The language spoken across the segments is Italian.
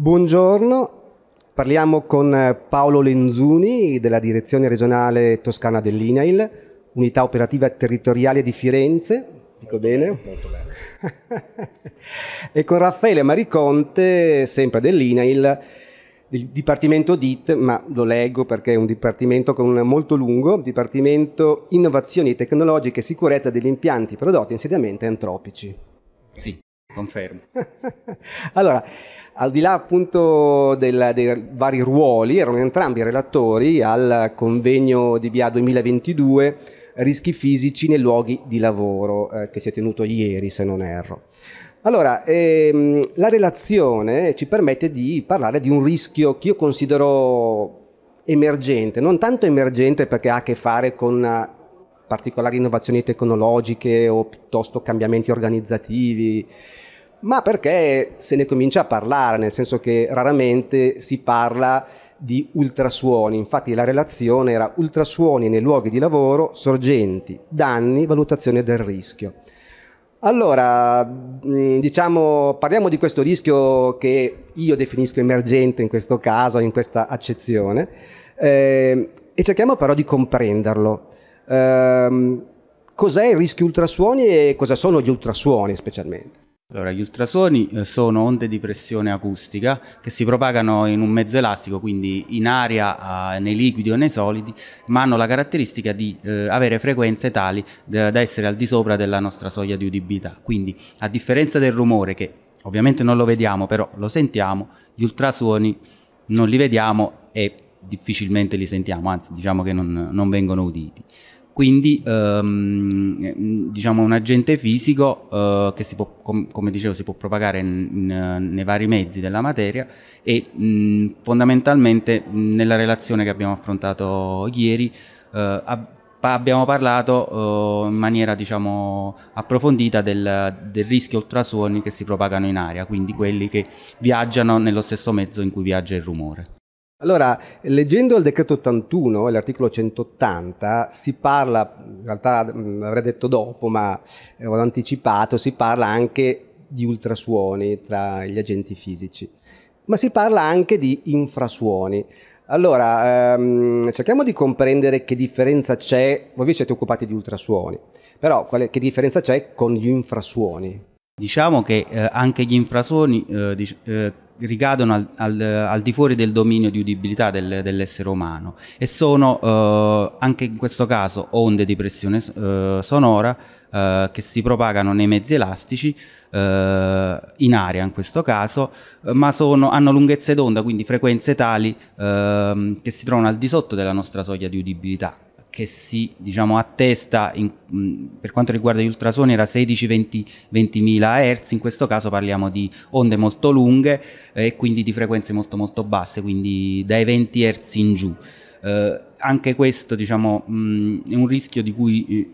Buongiorno, parliamo con eh, Paolo Lenzuni della direzione regionale toscana dell'INAIL, unità operativa territoriale di Firenze, dico bene? Molto bene. e con Raffaele Mariconte, sempre dell'INAIL, del Dipartimento DIT, ma lo leggo perché è un dipartimento con molto lungo, Dipartimento Innovazioni Tecnologiche e Sicurezza degli Impianti, Prodotti, e Insediamenti Antropici. Sì, confermo. allora, al di là appunto del, dei vari ruoli, erano entrambi relatori al convegno di BIA 2022 rischi fisici nei luoghi di lavoro eh, che si è tenuto ieri se non erro. Allora, ehm, la relazione ci permette di parlare di un rischio che io considero emergente, non tanto emergente perché ha a che fare con eh, particolari innovazioni tecnologiche o piuttosto cambiamenti organizzativi ma perché se ne comincia a parlare, nel senso che raramente si parla di ultrasuoni, infatti la relazione era ultrasuoni nei luoghi di lavoro, sorgenti, danni, valutazione del rischio. Allora, mm, diciamo, parliamo di questo rischio che io definisco emergente in questo caso, in questa accezione, eh, e cerchiamo però di comprenderlo. Eh, cos'è il rischio ultrasuoni e cosa sono gli ultrasuoni specialmente? Allora, gli ultrasuoni eh, sono onde di pressione acustica che si propagano in un mezzo elastico, quindi in aria, nei liquidi o nei solidi, ma hanno la caratteristica di eh, avere frequenze tali da essere al di sopra della nostra soglia di udibilità. Quindi, a differenza del rumore, che ovviamente non lo vediamo, però lo sentiamo, gli ultrasuoni non li vediamo e difficilmente li sentiamo, anzi diciamo che non, non vengono uditi quindi ehm, diciamo un agente fisico eh, che si può, com- come dicevo si può propagare in, in, nei vari mezzi della materia e mh, mm, fondamentalmente mm, nella relazione che abbiamo affrontato ieri eh, ab- abbiamo parlato eh, in maniera diciamo, approfondita del, del, rischio ultrasuoni che si propagano in aria, quindi quelli che viaggiano nello stesso mezzo in cui viaggia il rumore. Allora, leggendo il decreto 81 e l'articolo 180 si parla, in realtà l'avrei mm, detto dopo, ma eh, ho anticipato, si parla anche di ultrasuoni tra gli agenti fisici, ma si parla anche di infrasuoni. Allora, ehm, cerchiamo di comprendere che differenza c'è, voi vi siete occupati di ultrasuoni, però quale, che differenza c'è con gli infrasuoni? Diciamo che eh, anche gli infrasuoni eh, dic- eh, ricadono al, al, al, di fuori del dominio di udibilità del, dell'essere umano e sono eh, anche in questo caso onde di pressione eh, sonora eh, che si propagano nei mezzi elastici eh, in aria in questo caso ma sono, hanno lunghezze d'onda quindi frequenze tali ehm, che si trovano al di sotto della nostra soglia di udibilità che si diciamo, attesta in, per quanto riguarda gli ultrasoni era 16-20 mila Hz, in questo caso parliamo di onde molto lunghe eh, e quindi di frequenze molto molto basse, quindi dai 20 Hz in giù. Eh, anche questo diciamo, mh, è un rischio di cui eh,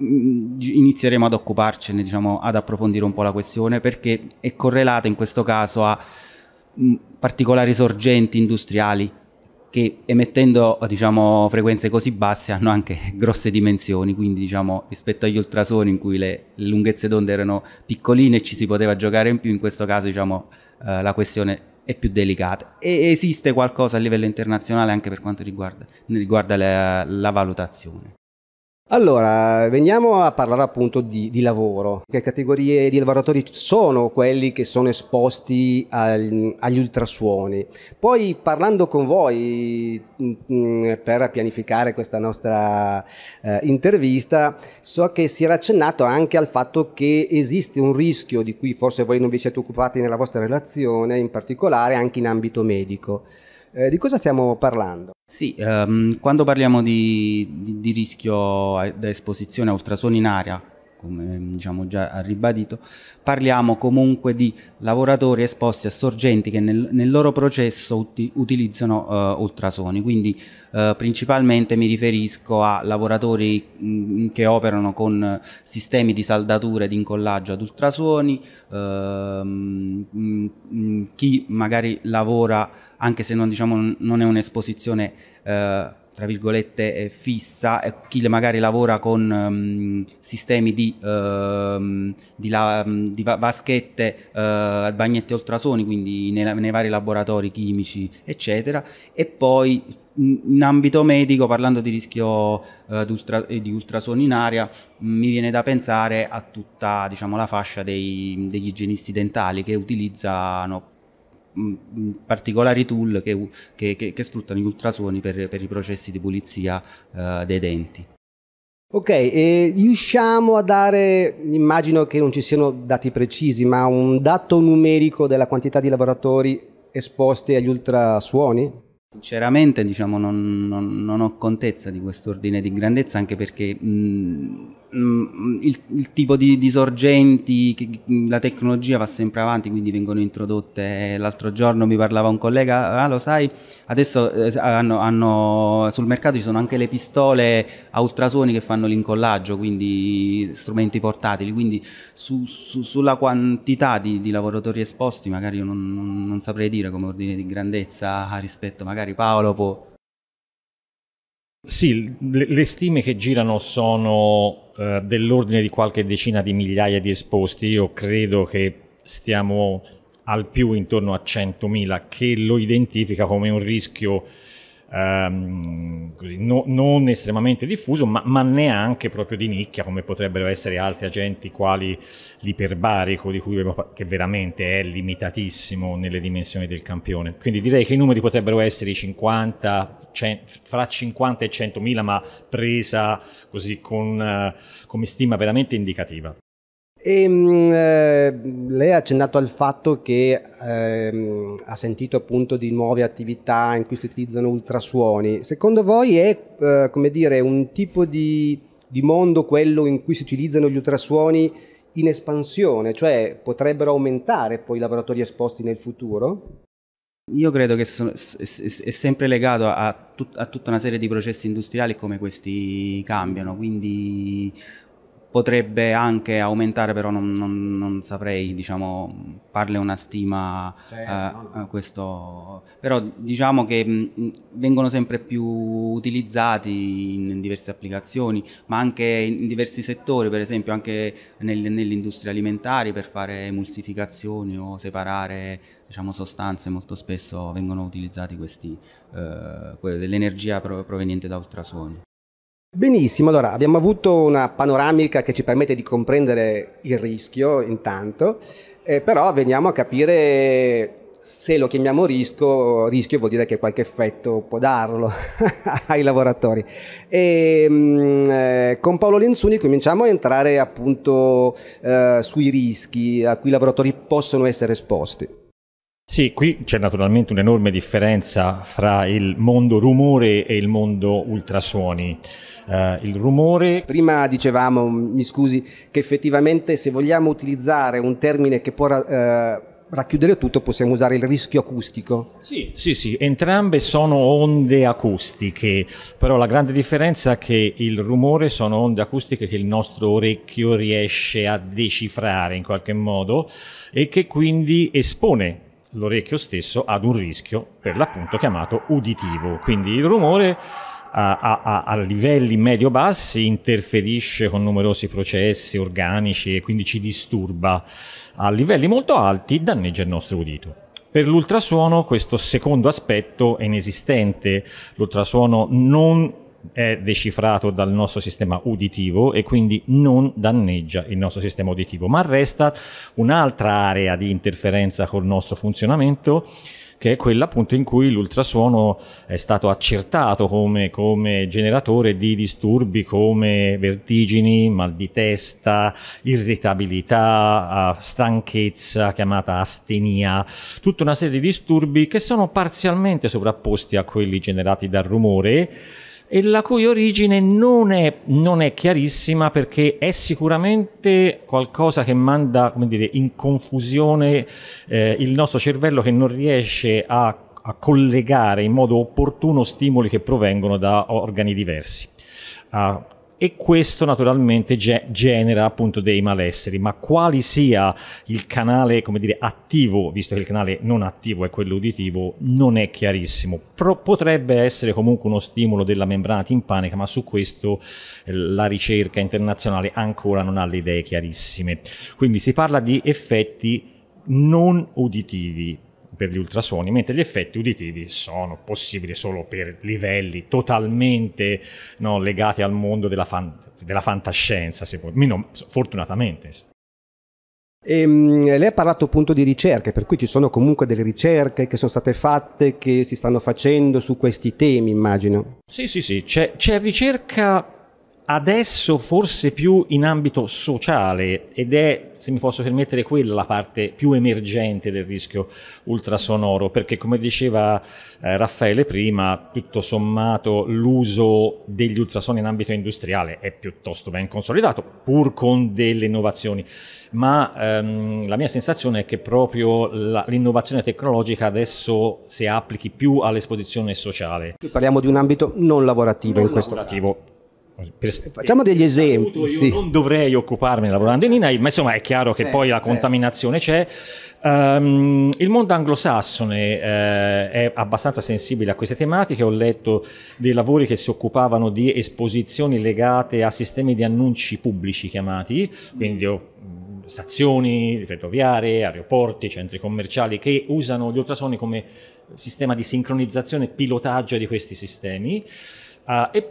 inizieremo ad occuparcene, diciamo, ad approfondire un po' la questione perché è correlata in questo caso a particolari sorgenti industriali che emettendo diciamo, frequenze così basse hanno anche grosse dimensioni, quindi diciamo, rispetto agli ultrasoni in cui le, le lunghezze d'onda erano piccoline e ci si poteva giocare in più, in questo caso diciamo, eh, la questione è più delicata. E esiste qualcosa a livello internazionale anche per quanto riguarda, riguarda la, la valutazione. Allora, veniamo a parlare appunto di, di, lavoro. Che categorie di lavoratori sono quelli che sono esposti al, agli ultrasuoni? Poi parlando con voi mh, mm, mm, per pianificare questa nostra eh, intervista, so che si era accennato anche al fatto che esiste un rischio di cui forse voi non vi siete occupati nella vostra relazione, in particolare anche in ambito medico. Eh, di cosa stiamo parlando? Sì, ehm, quando parliamo di, di, di rischio da esposizione a ultrasuoni in aria, come mm, diciamo già ha ribadito, parliamo comunque di lavoratori esposti a sorgenti che nel, nel loro processo uti, utilizzano eh, ultrasoni, quindi eh, principalmente mi riferisco a lavoratori mh, mm, che operano con sistemi di saldatura e di incollaggio ad ultrasuoni, ehm, mh, mm, mh, chi magari lavora anche se non, diciamo, non è un'esposizione eh, tra virgolette eh, fissa, eh, chi magari lavora con um, sistemi di, uh, di, la, ehm, di vaschette, uh, bagnette ultrasoni, quindi nei, nei, vari laboratori chimici, eccetera, e poi in ambito medico, parlando di rischio uh, di, ultra, di ultrasuoni in aria, mi viene da pensare a tutta diciamo, la fascia dei, degli igienisti dentali che utilizzano Mm, mm, particolari tool che, che, che, che, sfruttano gli ultrasuoni per, per i processi di pulizia uh, dei denti. Ok, e riusciamo a dare, immagino che non ci siano dati precisi, ma un dato numerico della quantità di lavoratori esposti agli ultrasuoni? Sinceramente diciamo, non, non, non ho contezza di quest'ordine di grandezza, anche perché mh, mm, Mm, il, il, tipo di, di sorgenti, che, mm, la tecnologia va sempre avanti, quindi vengono introdotte. L'altro giorno mi parlava un collega, ah lo sai, adesso eh, hanno, hanno, sul mercato ci sono anche le pistole a ultrasuoni che fanno l'incollaggio, quindi strumenti portatili, quindi su, su, sulla quantità di, di, lavoratori esposti magari io non, non, non saprei dire come ordine di grandezza rispetto, magari Paolo può sì, le, le stime che girano sono eh, dell'ordine di qualche decina di migliaia di esposti. Io credo che stiamo al più intorno a 100.000 che lo identifica come un rischio ehm, così, no, non estremamente diffuso ma, ma, neanche proprio di nicchia come potrebbero essere altri agenti quali l'iperbarico di cui che veramente è limitatissimo nelle dimensioni del campione quindi direi che i numeri potrebbero essere i 50 fra 50 e 100.000, ma presa così con, eh, come stima veramente indicativa. E, ehm, eh, lei ha accennato al fatto che eh, ha sentito appunto di nuove attività in cui si utilizzano ultrasuoni. Secondo voi è eh, come dire, un tipo di, di mondo quello in cui si utilizzano gli ultrasuoni in espansione, cioè potrebbero aumentare poi i lavoratori esposti nel futuro? Io credo che so, è, è, sempre legato a, tut, a, tutta una serie di processi industriali come questi cambiano, quindi potrebbe anche aumentare, però non, non, non saprei, diciamo, parle una stima cioè, uh, no. questo, però diciamo che mh, vengono sempre più utilizzati in, in, diverse applicazioni, ma anche in diversi settori, per esempio anche nel, nell'industria alimentare per fare emulsificazioni o separare diciamo, sostanze molto spesso vengono utilizzati questi, eh, l'energia proveniente da ultrasuoni. Benissimo, allora abbiamo avuto una panoramica che ci permette di comprendere il rischio intanto, eh, però veniamo a capire se lo chiamiamo rischio, rischio vuol dire che qualche effetto può darlo ai lavoratori. E, ehm, mh, eh, con Paolo Lenzuni cominciamo a entrare appunto eh, sui rischi a cui i lavoratori possono essere esposti. Sì, qui c'è naturalmente un'enorme differenza fra il mondo rumore e il mondo ultrasuoni. Uh, il rumore. Prima dicevamo, mi scusi, che effettivamente se vogliamo utilizzare un termine che può. Uh, racchiudere tutto possiamo usare il rischio acustico. Sì, sì, sì, entrambe sono onde acustiche, però la grande differenza è che il rumore sono onde acustiche che il nostro orecchio riesce a decifrare in qualche modo e che quindi espone l'orecchio stesso ad un rischio per l'appunto chiamato uditivo. Quindi il rumore a, a, a livelli medio-bassi interferisce con numerosi processi organici e quindi ci disturba. A livelli molto alti danneggia il nostro udito. Per l'ultrasuono questo secondo aspetto è inesistente, l'ultrasuono non è decifrato dal nostro sistema uditivo e quindi non danneggia il nostro sistema uditivo, ma resta un'altra area di interferenza col nostro funzionamento che è quella appunto in cui l'ultrasuono è stato accertato come, come, generatore di disturbi come vertigini, mal di testa, irritabilità, stanchezza chiamata astenia, tutta una serie di disturbi che sono parzialmente sovrapposti a quelli generati dal rumore e la cui origine non è, non è chiarissima perché è sicuramente qualcosa che manda dire, in confusione eh, il nostro cervello che non riesce a, a collegare in modo opportuno stimoli che provengono da organi diversi a e questo naturalmente ge- genera appunto dei malesseri, ma quali sia il canale, come dire, attivo, visto che il canale non attivo è quello uditivo, non è chiarissimo. Pro- potrebbe essere comunque uno stimolo della membrana timpanica, ma su questo eh, la ricerca internazionale ancora non ha le idee chiarissime. Quindi si parla di effetti non uditivi, per gli ultrasuoni, mentre gli effetti uditivi sono possibili solo per livelli totalmente no, legati al mondo della, fan, della fantascienza, se Meno, fortunatamente. E, ehm, lei ha parlato appunto di ricerche, per cui ci sono comunque delle ricerche che sono state fatte, che si stanno facendo su questi temi, immagino. Sì, sì, sì, c'è, c'è ricerca adesso forse più in ambito sociale ed è, se mi posso permettere, quella la parte più emergente del rischio ultrasonoro, perché come diceva eh, Raffaele prima, tutto sommato l'uso degli ultrasoni in ambito industriale è piuttosto ben consolidato, pur con delle innovazioni, ma ehm, la mia sensazione è che proprio la, l'innovazione tecnologica adesso si applichi più all'esposizione sociale. Qui Parliamo di un ambito non lavorativo non in questo lavorativo. caso Facciamo degli esempi. Io sì. non dovrei occuparmi lavorando in INAI, ma insomma è chiaro che eh, poi la contaminazione eh. c'è. Um, il mondo anglosassone eh, è abbastanza sensibile a queste tematiche, ho letto dei lavori che si occupavano di esposizioni legate a sistemi di annunci pubblici chiamati, quindi mm, stazioni ferroviarie, aeroporti, centri commerciali che usano gli ultrasoni come sistema di sincronizzazione e pilotaggio di questi sistemi. Uh, e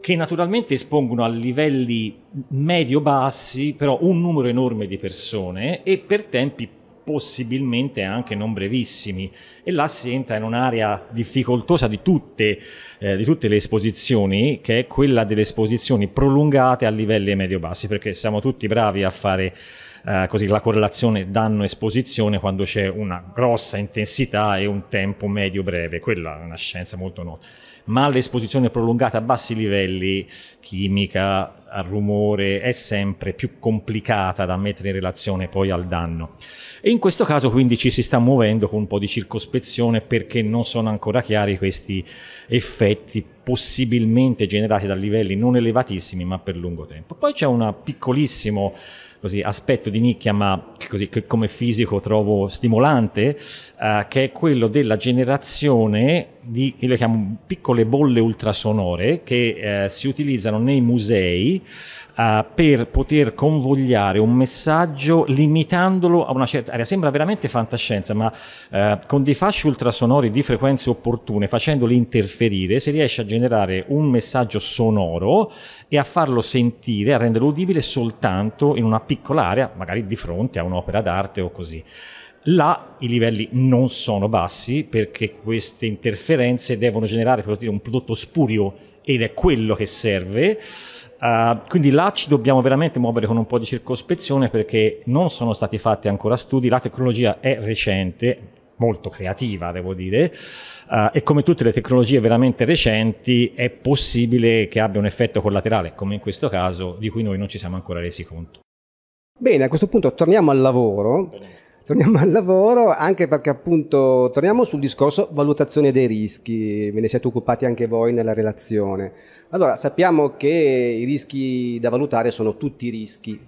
che naturalmente espongono a livelli medio-bassi però un numero enorme di persone e per tempi possibilmente anche non brevissimi e là si entra in un'area difficoltosa di tutte, eh, di tutte, le esposizioni che è quella delle esposizioni prolungate a livelli medio-bassi perché siamo tutti bravi a fare eh, così la correlazione danno-esposizione quando c'è una grossa intensità e un tempo medio-breve, quella è una scienza molto nota ma l'esposizione prolungata a bassi livelli, chimica, al rumore, è sempre più complicata da mettere in relazione poi al danno. E in questo caso quindi ci si sta muovendo con un po' di circospezione perché non sono ancora chiari questi effetti possibilmente generati da livelli non elevatissimi ma per lungo tempo. Poi c'è un piccolissimo così, aspetto di nicchia ma così, che come fisico trovo stimolante, eh, che è quello della generazione di, io le chiamo piccole bolle ultrasonore che eh, si utilizzano nei musei eh, per poter convogliare un messaggio limitandolo a una certa area. Sembra veramente fantascienza, ma eh, con dei fasci ultrasonori di frequenze opportune, facendoli interferire, si riesce a generare un messaggio sonoro e a farlo sentire, a renderlo udibile soltanto in una piccola area, magari di fronte a un'opera d'arte o così. Là i livelli non sono bassi perché queste interferenze devono generare per dire, un prodotto spurio ed è quello che serve. Uh, quindi là ci dobbiamo veramente muovere con un po' di circospezione perché non sono stati fatti ancora studi, la tecnologia è recente, molto creativa devo dire, uh, e come tutte le tecnologie veramente recenti è possibile che abbia un effetto collaterale, come in questo caso, di cui noi non ci siamo ancora resi conto. Bene, a questo punto torniamo al lavoro. Bene torniamo al lavoro, anche perché appunto torniamo sul discorso valutazione dei rischi, ve ne siete occupati anche voi nella relazione. Allora, sappiamo che i rischi da valutare sono tutti i rischi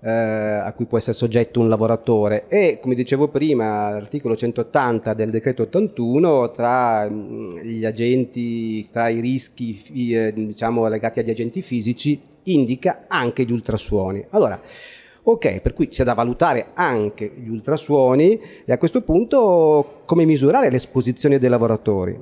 eh, a cui può essere soggetto un lavoratore e come dicevo prima l'articolo 180 del decreto 81 tra mm, gli agenti, tra i rischi eh, diciamo legati agli agenti fisici indica anche gli ultrasuoni. Allora, Ok, per cui c'è da valutare anche gli ultrasuoni e a questo punto come misurare l'esposizione dei lavoratori?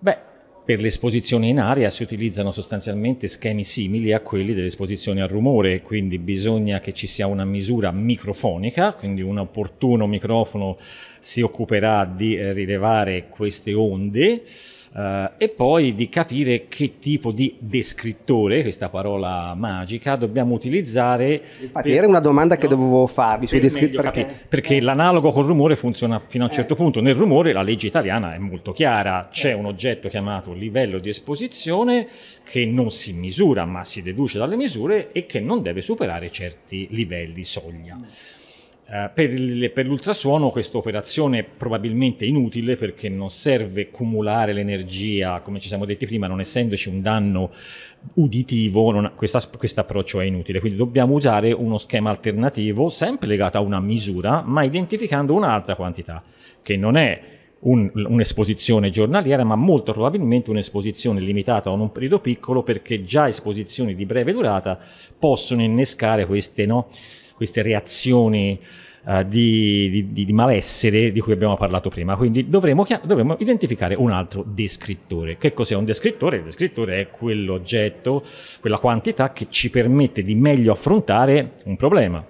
Beh, per l'esposizione in aria si utilizzano sostanzialmente schemi simili a quelli dell'esposizione al rumore, quindi bisogna che ci sia una misura microfonica, quindi un opportuno microfono si occuperà di eh, rilevare queste onde eh, e poi di capire che tipo di descrittore, questa parola magica, dobbiamo utilizzare. Infatti per, era una domanda no? che dovevo farvi sui descrittori. Perché, perché, perché l'analogo col rumore funziona fino a un eh. certo punto. Nel rumore la legge italiana è molto chiara, c'è un oggetto chiamato livello di esposizione che non si misura ma si deduce dalle misure e che non deve superare certi livelli soglia. Eh, per, il, per l'ultrasuono questa operazione è probabilmente inutile perché non serve cumulare l'energia, come ci siamo detti prima, non essendoci un danno uditivo, questo approccio è inutile, quindi dobbiamo usare uno schema alternativo, sempre legato a una misura, ma identificando un'altra quantità, che non è un, un'esposizione giornaliera, ma molto probabilmente un'esposizione limitata a un periodo piccolo, perché già esposizioni di breve durata possono innescare queste no, queste reazioni uh, di, di, di, malessere di cui abbiamo parlato prima. Quindi dovremo, dovremo identificare un altro descrittore. Che cos'è un descrittore? Il descrittore è quell'oggetto, quella quantità che ci permette di meglio affrontare un problema.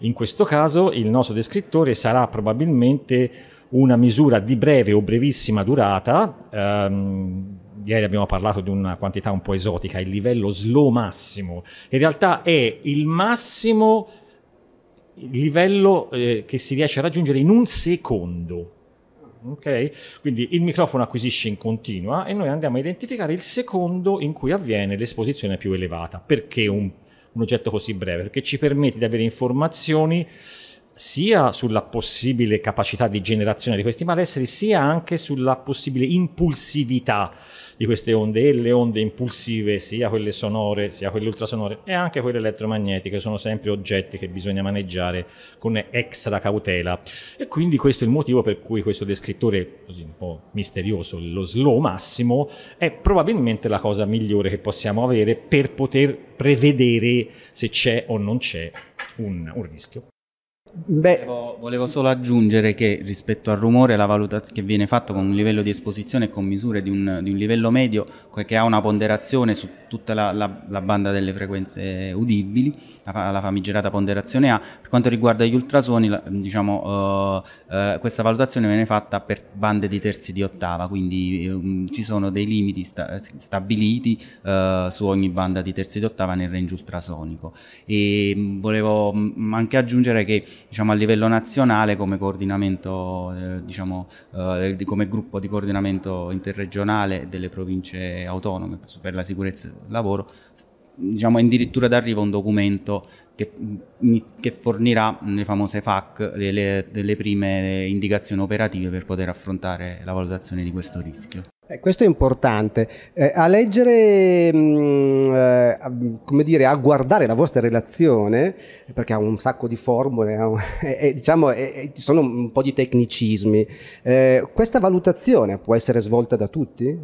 In questo caso il nostro descrittore sarà probabilmente una misura di breve o brevissima durata. Um, ieri abbiamo parlato di una quantità un po' esotica, il livello slow massimo. In realtà è il massimo livello eh, che si riesce a raggiungere in un secondo. Okay? Quindi il microfono acquisisce in continua e noi andiamo a identificare il secondo in cui avviene l'esposizione più elevata. Perché un, un oggetto così breve? Perché ci permette di avere informazioni sia sulla possibile capacità di generazione di questi malesseri, sia anche sulla possibile impulsività di queste onde e le onde impulsive, sia quelle sonore, sia quelle ultrasonore e anche quelle elettromagnetiche, sono sempre oggetti che bisogna maneggiare con extra cautela. E quindi questo è il motivo per cui questo descrittore così un po' misterioso, lo slow massimo, è probabilmente la cosa migliore che possiamo avere per poter prevedere se c'è o non c'è un, un rischio. Volevo, volevo, solo aggiungere che rispetto al rumore la valutazione che viene fatta con un livello di esposizione e con misure di un, di un livello medio che ha una ponderazione su tutta la, la, la banda delle frequenze udibili, la, la, famigerata ponderazione A. Per quanto riguarda gli ultrasuoni, diciamo, eh, eh, questa valutazione viene fatta per bande di terzi di ottava, quindi ehm, ci sono dei limiti sta, stabiliti eh, su ogni banda di terzi di ottava nel range ultrasonico. E mm, volevo mm, anche aggiungere che diciamo, a livello nazionale come coordinamento, eh, diciamo, eh, come gruppo di coordinamento interregionale delle province autonome per la sicurezza lavoro, diciamo, è addirittura d'arrivo un documento che, mm, che fornirà mm, le famose FAC le, le, delle prime indicazioni operative per poter affrontare la valutazione di questo rischio. Eh, questo è importante. Eh, a leggere, mh, mm, eh, a, come dire, a guardare la vostra relazione, perché ha un sacco di formule, un, diciamo, ci sono un po' di tecnicismi, eh, questa valutazione può essere svolta da tutti?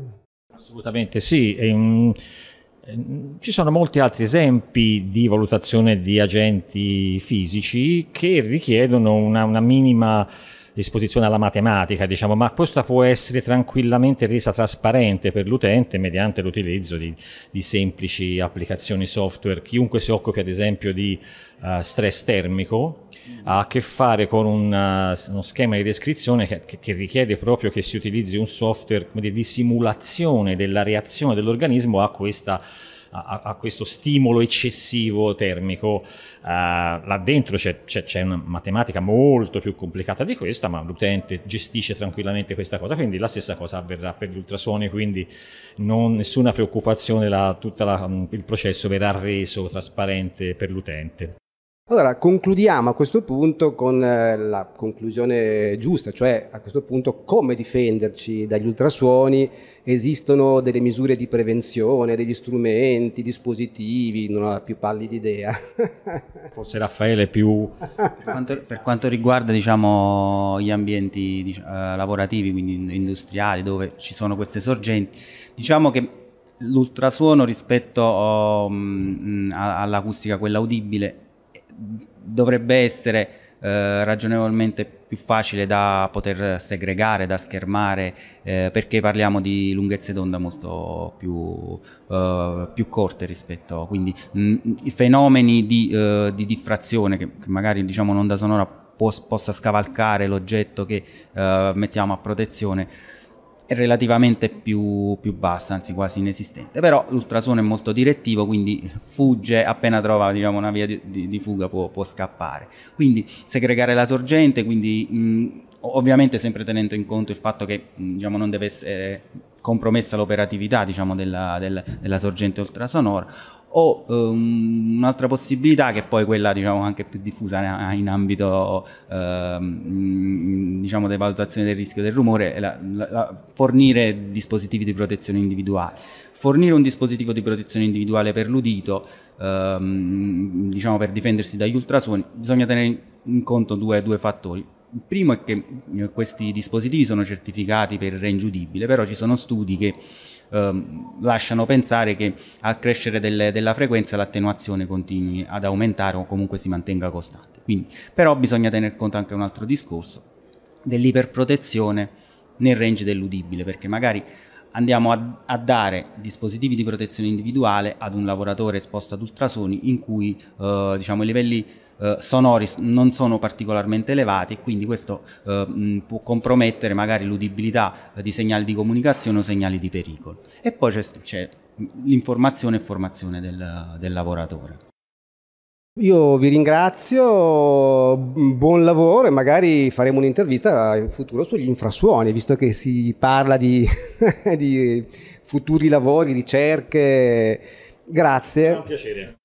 Assolutamente sì. È un Ehm, ci sono molti altri esempi di valutazione di agenti fisici che richiedono una, una minima l'esposizione alla matematica, diciamo, ma questa può essere tranquillamente resa trasparente per l'utente mediante l'utilizzo di, di, semplici applicazioni software. Chiunque si occupi ad esempio di uh, stress termico ha a che fare con un, eh, uno schema di descrizione che, che, richiede proprio che si utilizzi un software dire, di simulazione della reazione dell'organismo a questa a, a, questo stimolo eccessivo termico eh, là dentro c'è, c'è, c'è, una matematica molto più complicata di questa, ma l'utente gestisce tranquillamente questa cosa, quindi la stessa cosa avverrà per gli ultrasuoni, quindi non, nessuna preoccupazione, tutto mm, il processo verrà reso trasparente per l'utente. Allora, concludiamo a questo punto con eh, la conclusione giusta, cioè a questo punto come difenderci dagli ultrasuoni. Esistono delle misure di prevenzione, degli strumenti, dispositivi, non ho la più pallida idea. Forse Raffaele più... Per quanto, per quanto riguarda diciamo, gli ambienti diciamo, lavorativi, quindi industriali, dove ci sono queste sorgenti, diciamo che l'ultrasuono rispetto um, all'acustica, quella udibile, dovrebbe essere eh, ragionevolmente più facile da poter segregare, da schermare, eh, perché parliamo di lunghezze d'onda molto più, eh, più, corte rispetto, quindi mh, mm, i fenomeni di, eh, di diffrazione che, che, magari diciamo un'onda sonora può, possa scavalcare l'oggetto che eh, mettiamo a protezione relativamente più, più, bassa, anzi quasi inesistente. Però l'ultrasuono è molto direttivo, quindi fugge appena trova diciamo, una via di, di, di fuga può, può, scappare. Quindi segregare la sorgente, quindi, mh, ovviamente sempre tenendo in conto il fatto che mh, diciamo, non deve essere compromessa l'operatività diciamo, della, della, della sorgente ultrasonora o eh, un'altra possibilità che è poi quella diciamo, anche più diffusa in ambito eh, diciamo, di valutazione del rischio del rumore è la, la, la, fornire dispositivi di protezione individuale. Fornire un dispositivo di protezione individuale per l'udito, ehm, diciamo per difendersi dagli ultrasuoni, bisogna tenere in conto due, due fattori. Il primo è che eh, questi dispositivi sono certificati per re ingiudibile, però ci sono studi che Ehm, lasciano pensare che al crescere del, della frequenza l'attenuazione continui ad aumentare o comunque si mantenga costante. Quindi, però bisogna tener conto anche un altro discorso dell'iperprotezione nel range dell'udibile, perché magari andiamo a, a, dare dispositivi di protezione individuale ad un lavoratore esposto ad ultrasoni in cui eh, diciamo, i livelli eh, sonori non sono particolarmente elevati e quindi questo eh, può compromettere magari l'udibilità di segnali di comunicazione o segnali di pericolo. E poi c'è, l'informazione e formazione del, del lavoratore. Io vi ringrazio, buon lavoro e magari faremo un'intervista in futuro sugli infrasuoni, visto che si parla di, di futuri lavori, ricerche. Grazie. È un piacere.